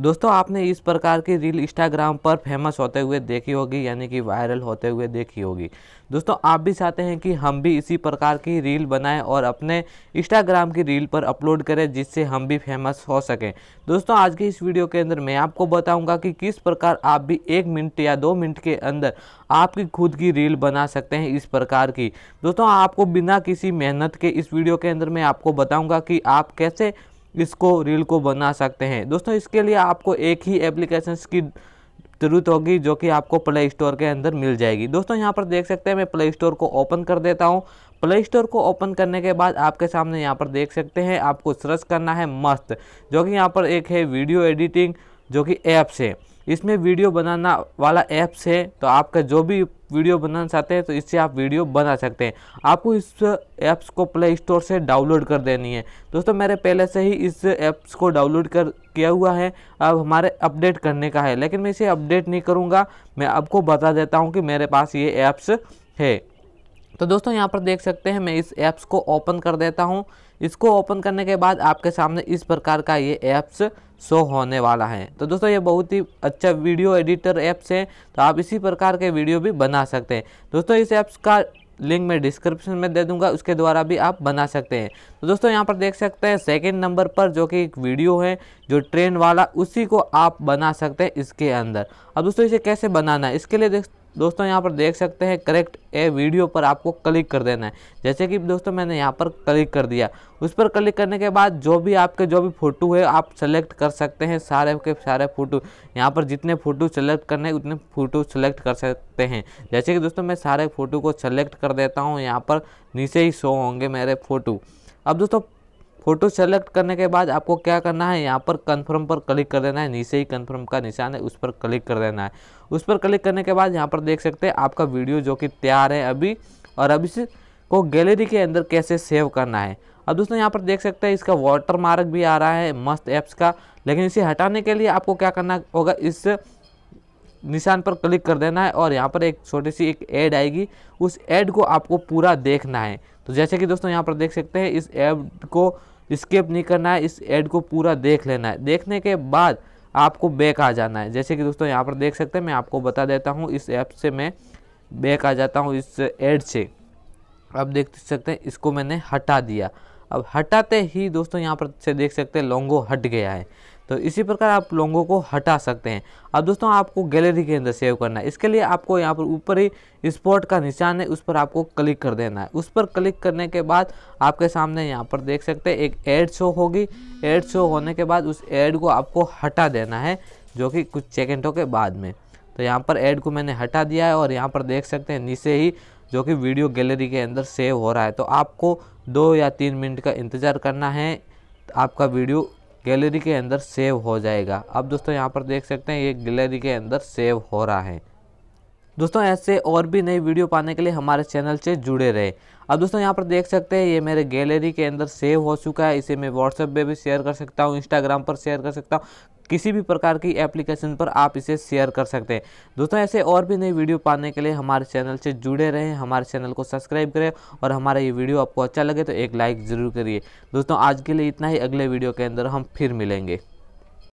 दोस्तों आपने इस प्रकार की रील इंस्टाग्राम पर फेमस होते हुए देखी होगी यानी कि वायरल होते हुए देखी होगी दोस्तों आप भी चाहते हैं कि हम भी इसी प्रकार की रील बनाएं और अपने इंस्टाग्राम की रील पर अपलोड करें जिससे हम भी फेमस हो सकें दोस्तों आज की इस वीडियो के अंदर मैं आपको बताऊंगा कि किस प्रकार आप भी एक मिनट या दो मिनट के अंदर आपकी खुद की रील बना सकते हैं इस प्रकार की दोस्तों आपको बिना किसी मेहनत के इस वीडियो के अंदर मैं आपको बताऊँगा कि आप कैसे इसको रील को बना सकते हैं दोस्तों इसके लिए आपको एक ही एप्लीकेशन की ज़रूरत होगी जो कि आपको प्ले स्टोर के अंदर मिल जाएगी दोस्तों यहाँ पर देख सकते हैं मैं प्ले स्टोर को ओपन कर देता हूँ प्ले स्टोर को ओपन करने के बाद आपके सामने यहाँ पर देख सकते हैं आपको सर्च करना है मस्त जो कि यहाँ पर एक है वीडियो एडिटिंग जो कि ऐप्स है इसमें वीडियो बनाना वाला ऐप्स है तो आपका जो भी वीडियो बनाना चाहते हैं तो इससे आप वीडियो बना सकते हैं आपको इस ऐप्स को प्ले स्टोर से डाउनलोड कर देनी है दोस्तों मैंने पहले से ही इस ऐप्स को डाउनलोड कर किया हुआ है अब हमारे अपडेट करने का है लेकिन मैं इसे अपडेट नहीं करूँगा मैं आपको बता देता हूँ कि मेरे पास ये ऐप्स है तो दोस्तों यहाँ पर देख सकते हैं मैं इस ऐप्स को ओपन कर देता हूँ इसको ओपन करने के बाद आपके सामने इस प्रकार का ये ऐप्स शो होने वाला है तो दोस्तों ये बहुत ही अच्छा वीडियो एडिटर ऐप्स है तो आप इसी प्रकार के वीडियो भी बना सकते हैं दोस्तों इस ऐप्स का लिंक मैं डिस्क्रिप्शन में दे दूंगा उसके द्वारा भी आप बना सकते हैं तो दोस्तों यहाँ पर देख सकते हैं सेकंड नंबर पर जो कि एक वीडियो है जो ट्रेन वाला उसी को आप बना सकते हैं इसके अंदर अब दोस्तों इसे कैसे बनाना है इसके लिए देख दोस्तों यहाँ पर देख सकते हैं करेक्ट ए वीडियो पर आपको क्लिक कर देना है जैसे कि दोस्तों मैंने यहाँ पर क्लिक कर दिया उस पर क्लिक करने के बाद जो भी आपके जो भी फ़ोटो है आप सेलेक्ट कर सकते हैं सारे के सारे फ़ोटो यहाँ पर जितने फ़ोटो सेलेक्ट करने उतने फ़ोटो सेलेक्ट कर सकते हैं जैसे कि दोस्तों मैं सारे फ़ोटो को सेलेक्ट कर देता हूँ यहाँ पर नीचे ही शो होंगे मेरे फ़ोटो अब दोस्तों फ़ोटो सेलेक्ट करने के बाद आपको क्या करना है यहाँ पर कन्फर्म पर क्लिक कर देना है नीचे ही कन्फर्म का निशान है उस पर क्लिक कर देना है उस पर क्लिक करने के बाद यहाँ पर देख सकते हैं आपका वीडियो जो कि तैयार है अभी और अभी से को गैलरी के अंदर कैसे सेव करना है अब दोस्तों यहाँ पर देख सकते हैं इसका वाटर मार्क भी आ रहा है मस्त ऐप्स का लेकिन इसे हटाने के लिए आपको क्या करना होगा इस निशान पर क्लिक कर देना है और यहाँ पर एक छोटी सी एक ऐड आएगी उस ऐड को आपको पूरा देखना है तो जैसे कि दोस्तों यहाँ पर देख सकते हैं इस ऐड को स्केप नहीं करना है इस ऐड को पूरा देख लेना है देखने के बाद आपको बैक आ जाना है जैसे कि दोस्तों यहाँ पर देख सकते हैं मैं आपको बता देता हूँ इस ऐप से मैं बैक आ जाता हूँ इस ऐड से अब देख सकते हैं इसको मैंने हटा दिया अब हटाते ही दोस्तों यहाँ पर से देख सकते हैं लोंगो हट गया है तो इसी प्रकार आप लोगों को हटा सकते हैं अब दोस्तों आपको गैलरी के अंदर सेव करना है इसके लिए आपको यहाँ पर ऊपर ही स्पॉट का निशान है उस पर आपको क्लिक कर देना है उस पर क्लिक करने के बाद आपके सामने यहाँ पर देख सकते हैं एक एड शो होगी एड शो होने के बाद उस एड को आपको हटा देना है जो कि कुछ सेकेंडों के बाद में तो यहाँ पर एड को मैंने हटा दिया है और यहाँ पर देख सकते हैं नीचे ही जो कि वीडियो गैलरी के अंदर सेव हो रहा है तो आपको दो या तीन मिनट का इंतज़ार करना है आपका वीडियो गैलरी के अंदर सेव हो जाएगा अब दोस्तों यहाँ पर देख सकते हैं ये गैलरी के अंदर सेव हो रहा है दोस्तों ऐसे और भी नई वीडियो पाने के लिए हमारे चैनल से जुड़े रहे अब दोस्तों यहाँ पर देख सकते हैं ये मेरे गैलरी के अंदर सेव हो चुका है इसे मैं व्हाट्सएप पे भी शेयर कर सकता हूँ इंस्टाग्राम पर शेयर कर सकता हूँ किसी भी प्रकार की एप्लीकेशन पर आप इसे शेयर कर सकते हैं दोस्तों ऐसे और भी नई वीडियो पाने के लिए हमारे चैनल से जुड़े रहें हमारे चैनल को सब्सक्राइब करें और हमारा ये वीडियो आपको अच्छा लगे तो एक लाइक ज़रूर करिए दोस्तों आज के लिए इतना ही अगले वीडियो के अंदर हम फिर मिलेंगे